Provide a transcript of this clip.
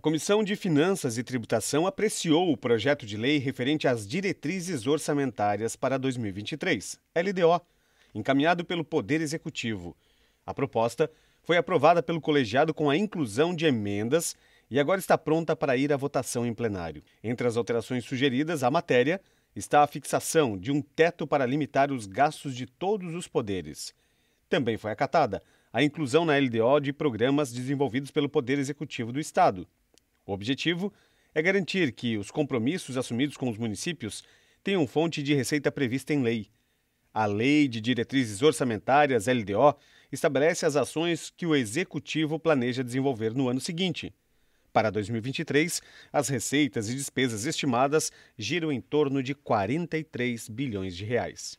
A Comissão de Finanças e Tributação apreciou o projeto de lei referente às diretrizes orçamentárias para 2023, LDO, encaminhado pelo Poder Executivo. A proposta foi aprovada pelo colegiado com a inclusão de emendas e agora está pronta para ir à votação em plenário. Entre as alterações sugeridas à matéria está a fixação de um teto para limitar os gastos de todos os poderes. Também foi acatada a inclusão na LDO de programas desenvolvidos pelo Poder Executivo do Estado, o objetivo é garantir que os compromissos assumidos com os municípios tenham fonte de receita prevista em lei. A Lei de Diretrizes Orçamentárias, LDO, estabelece as ações que o Executivo planeja desenvolver no ano seguinte. Para 2023, as receitas e despesas estimadas giram em torno de 43 bilhões de reais.